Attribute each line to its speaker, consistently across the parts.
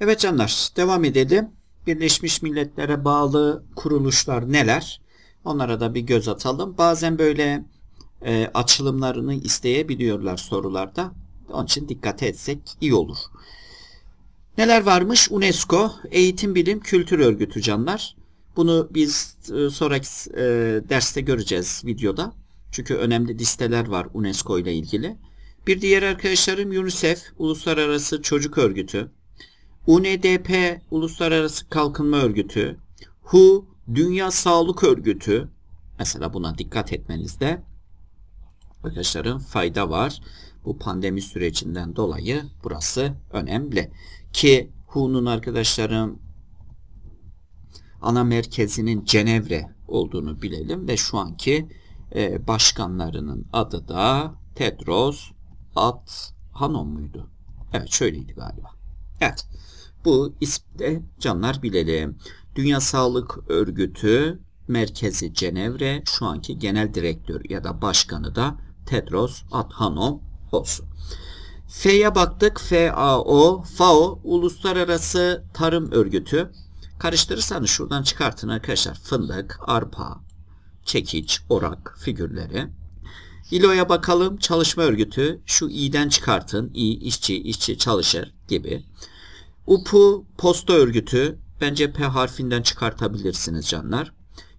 Speaker 1: Evet canlar devam edelim. Birleşmiş Milletler'e bağlı kuruluşlar neler? Onlara da bir göz atalım. Bazen böyle e, açılımlarını isteyebiliyorlar sorularda. Onun için dikkat etsek iyi olur. Neler varmış? UNESCO Eğitim Bilim Kültür Örgütü canlar. Bunu biz e, sonraki e, derste göreceğiz videoda. Çünkü önemli listeler var UNESCO ile ilgili. Bir diğer arkadaşlarım UNICEF Uluslararası Çocuk Örgütü. UNDP Uluslararası Kalkınma Örgütü, WHO Dünya Sağlık Örgütü mesela buna dikkat etmenizde arkadaşların fayda var. Bu pandemi sürecinden dolayı burası önemli. Ki WHO'nun arkadaşlarım ana merkezinin Cenevre olduğunu bilelim ve şu anki e, başkanlarının adı da Tedros Adhanom muydu? Evet şöyleydi galiba. Evet. Bu ismi canlar bilelim. Dünya Sağlık Örgütü Merkezi Cenevre şu anki genel direktör ya da başkanı da Tedros Adhanom olsun. F'ye baktık. FAO, FAO Uluslararası Tarım Örgütü. Karıştırırsanız şuradan çıkartın arkadaşlar. Fındık, arpa, çekiç, orak figürleri. ILO'ya bakalım çalışma örgütü şu i'den çıkartın. i işçi, işçi çalışır gibi. UPU posta örgütü bence P harfinden çıkartabilirsiniz canlar.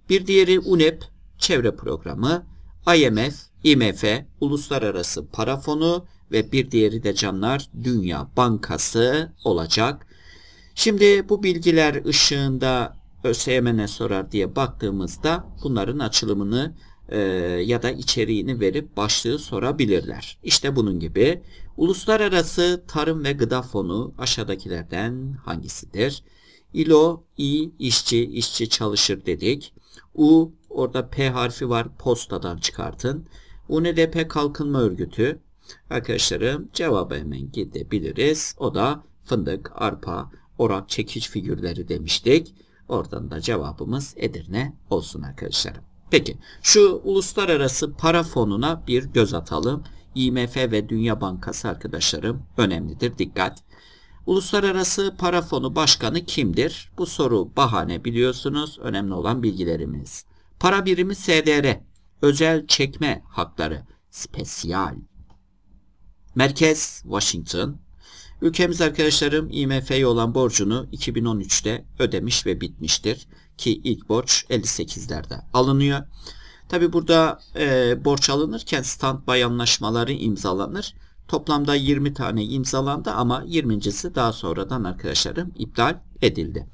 Speaker 1: Bir diğeri UNEP çevre programı. IMF, IMF uluslararası para fonu ve bir diğeri de canlar Dünya Bankası olacak. Şimdi bu bilgiler ışığında ÖSYM'e sorar diye baktığımızda bunların açılımını e, ya da içeriğini verip başlığı sorabilirler. İşte bunun gibi Uluslararası Tarım ve Gıda Fonu aşağıdakilerden hangisidir? ILO, İ, işçi, işçi çalışır dedik. U, orada P harfi var postadan çıkartın. UNDP Kalkınma Örgütü. Arkadaşlarım cevabı hemen gidebiliriz. O da fındık, arpa, orak, çekiç figürleri demiştik. Oradan da cevabımız Edirne olsun arkadaşlarım. Peki şu uluslararası para fonuna bir göz atalım. IMF ve Dünya Bankası arkadaşlarım önemlidir dikkat. Uluslararası Para Fonu Başkanı kimdir? Bu soru bahane biliyorsunuz. Önemli olan bilgilerimiz. Para birimi SDR. Özel çekme hakları. Spesyal. Merkez Washington. Ülkemiz arkadaşlarım IMF'ye olan borcunu 2013'te ödemiş ve bitmiştir. Ki ilk borç 58'lerde alınıyor. Tabi burada e, borç alınırken standby anlaşmaları imzalanır. Toplamda 20 tane imzalandı ama 20.si daha sonradan arkadaşlarım iptal edildi.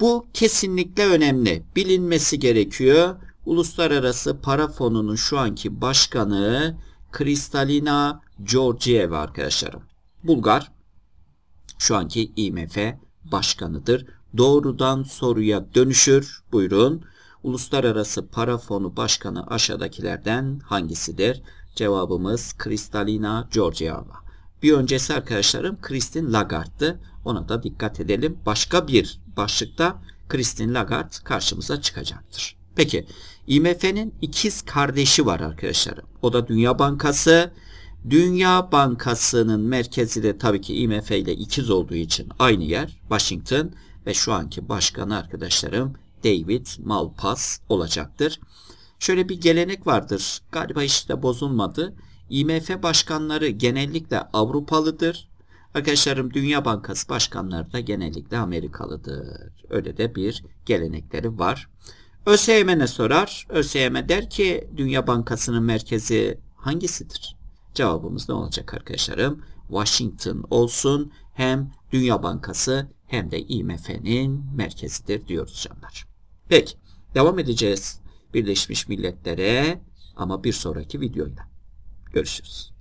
Speaker 1: Bu kesinlikle önemli. Bilinmesi gerekiyor. Uluslararası Para Fonu'nun şu anki başkanı Kristalina Georgieva arkadaşlarım. Bulgar şu anki IMF başkanıdır. Doğrudan soruya dönüşür. Buyurun. Uluslararası Para Fonu Başkanı aşağıdakilerden hangisidir? Cevabımız Kristalina Georgieva. Bir öncesi arkadaşlarım Kristin Lagarde'dı. Ona da dikkat edelim. Başka bir başlıkta Kristin Lagarde karşımıza çıkacaktır. Peki IMF'nin ikiz kardeşi var arkadaşlarım. O da Dünya Bankası. Dünya Bankası'nın merkezi de tabii ki IMF ile ikiz olduğu için aynı yer Washington ve şu anki başkanı arkadaşlarım David Malpass olacaktır. Şöyle bir gelenek vardır. Galiba hiç de bozulmadı. IMF başkanları genellikle Avrupalıdır. Arkadaşlarım Dünya Bankası başkanları da genellikle Amerikalıdır. Öyle de bir gelenekleri var. ÖSYM ne sorar? ÖSYM der ki Dünya Bankası'nın merkezi hangisidir? Cevabımız ne olacak arkadaşlarım? Washington olsun hem Dünya Bankası hem de IMF'nin merkezidir diyoruz canlar. Peki devam edeceğiz Birleşmiş Milletler'e ama bir sonraki videoyla. Görüşürüz.